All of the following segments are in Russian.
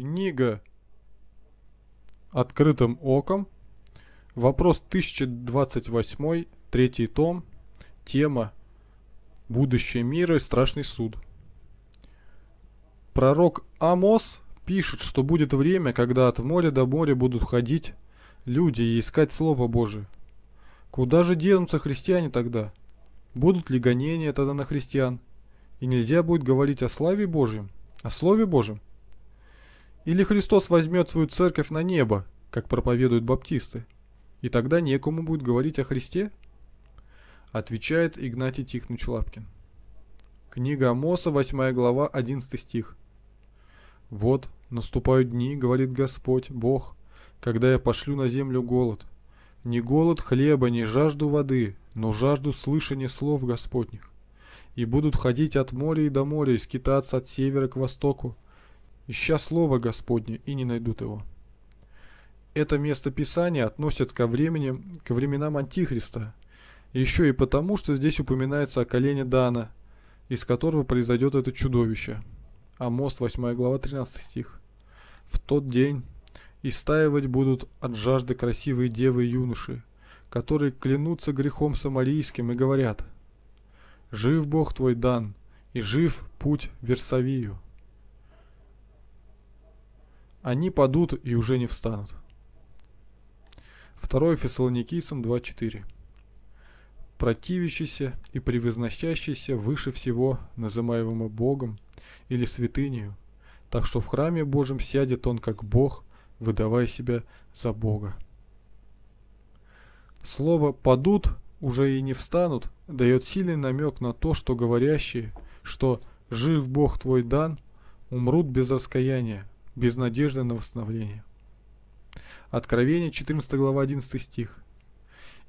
Книга «Открытым оком». Вопрос 1028, третий том. Тема «Будущее мира и страшный суд». Пророк Амос пишет, что будет время, когда от моря до моря будут ходить люди и искать Слово Божие. Куда же денутся христиане тогда? Будут ли гонения тогда на христиан? И нельзя будет говорить о славе Божьем, о Слове Божьем? Или Христос возьмет свою церковь на небо, как проповедуют баптисты, и тогда некому будет говорить о Христе? Отвечает Игнатий Тихонович Лапкин. Книга Амоса, 8 глава, 11 стих. «Вот наступают дни, — говорит Господь, Бог, — когда я пошлю на землю голод. Не голод хлеба, не жажду воды, но жажду слышания слов Господних. И будут ходить от моря и до моря, и скитаться от севера к востоку, ища Слово Господне, и не найдут его. Это место Писания относят ко, времени, ко временам Антихриста, еще и потому, что здесь упоминается о колене Дана, из которого произойдет это чудовище. А мост, 8 глава 13 стих. «В тот день истаивать будут от жажды красивые девы и юноши, которые клянутся грехом самарийским и говорят, «Жив Бог твой дан, и жив путь Версавию». Они падут и уже не встанут. 2 Фессалоникийцам 2.4 Противящийся и превозносящийся выше всего, называемого Богом или святынею, так что в храме Божьем сядет он как Бог, выдавая себя за Бога. Слово «падут» уже и не встанут, дает сильный намек на то, что говорящие, что «жив Бог твой дан», умрут без раскаяния, без надежды на восстановление. Откровение 14 глава 11 стих.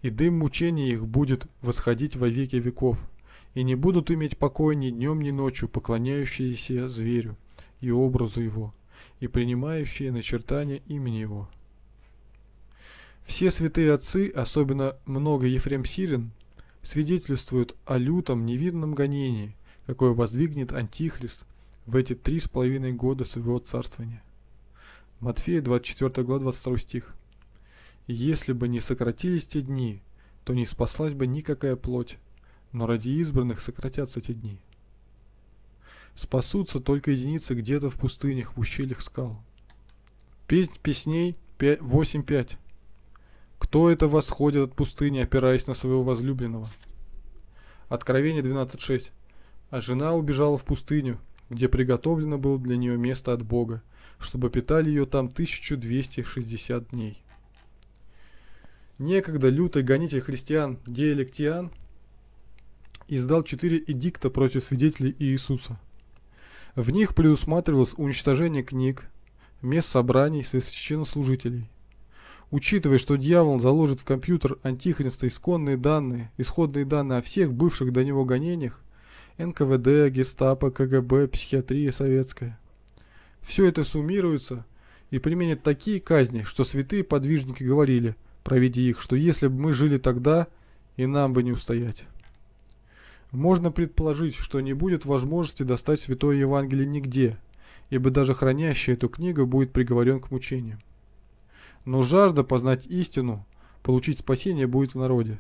«И дым мучения их будет восходить во веки веков, и не будут иметь покоя ни днем, ни ночью поклоняющиеся зверю и образу его, и принимающие начертания имени его». Все святые отцы, особенно много Ефрем Сирин, свидетельствуют о лютом невиданном гонении, какое воздвигнет Антихрист – в эти три с половиной года своего царствования. Матфея 24 глава 22 стих. «Если бы не сократились те дни, то не спаслась бы никакая плоть, но ради избранных сократятся те дни». Спасутся только единицы где-то в пустынях, в ущельях скал. Песнь песней 8.5. Кто это восходит от пустыни, опираясь на своего возлюбленного? Откровение 12.6. А жена убежала в пустыню, где приготовлено было для нее место от Бога, чтобы питали ее там 1260 дней. Некогда лютый гонитель христиан Диэлектиан издал четыре эдикта против свидетелей Иисуса. В них предусматривалось уничтожение книг, мест собраний священнослужителей. Учитывая, что дьявол заложит в компьютер антихриста исконные данные, исходные данные о всех бывших до него гонениях, НКВД, Гестапо, КГБ, психиатрия советская. Все это суммируется и применят такие казни, что святые подвижники говорили, проведя их, что если бы мы жили тогда, и нам бы не устоять. Можно предположить, что не будет возможности достать Святое Евангелие нигде, ибо даже хранящий эту книгу будет приговорен к мучениям. Но жажда познать истину, получить спасение будет в народе.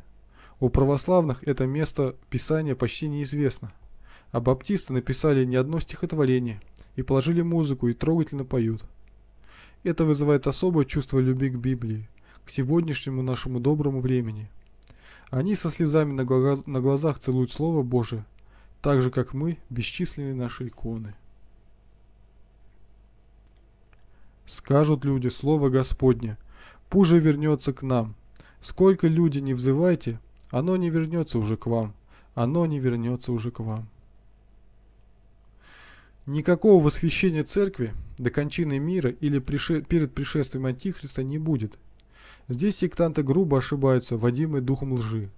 У православных это место Писания почти неизвестно а баптисты написали не одно стихотворение и положили музыку и трогательно поют. Это вызывает особое чувство любви к Библии, к сегодняшнему нашему доброму времени. Они со слезами на, глаза, на глазах целуют Слово Божие, так же, как мы, бесчисленные наши иконы. Скажут люди Слово Господне, пуже вернется к нам. Сколько люди не взывайте, оно не вернется уже к вам, оно не вернется уже к вам. Никакого восхищения церкви до кончины мира или прише... перед пришествием Антихриста не будет. Здесь сектанты грубо ошибаются, водимые духом лжи.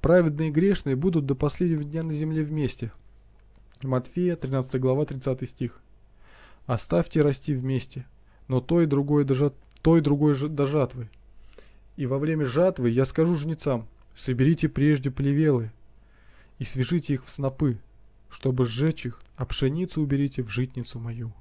Праведные и грешные будут до последнего дня на земле вместе. Матфея, 13 глава, 30 стих. «Оставьте расти вместе, но то и другое до, то и другое ж... до жатвы. И во время жатвы я скажу жнецам, соберите прежде плевелы и свяжите их в снопы, чтобы сжечь их, а пшеницу уберите в житницу мою».